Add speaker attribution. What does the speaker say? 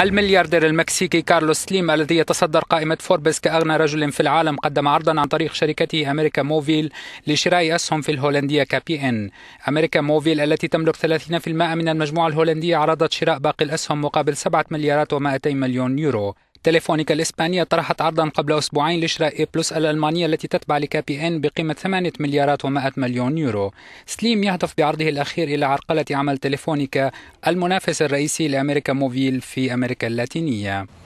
Speaker 1: الملياردير المكسيكي كارلوس سليم الذي يتصدر قائمة فوربس كأغنى رجل في العالم قدم عرضا عن طريق شركته أمريكا موفيل لشراء أسهم في الهولندية كبي إن أمريكا موفيل التي تملك 30% من المجموعة الهولندية عرضت شراء باقي الأسهم مقابل 7 مليارات و200 مليون يورو تليفونيكا الإسبانية طرحت عرضا قبل أسبوعين لشراء بلس الألمانية التي تتبع بي إن بقيمة 8 مليارات و100 مليون يورو سليم يهدف بعرضه الأخير إلى عرقلة عمل تليفونيكا المنافس الرئيسي لأمريكا موفيل في أمريكا اللاتينية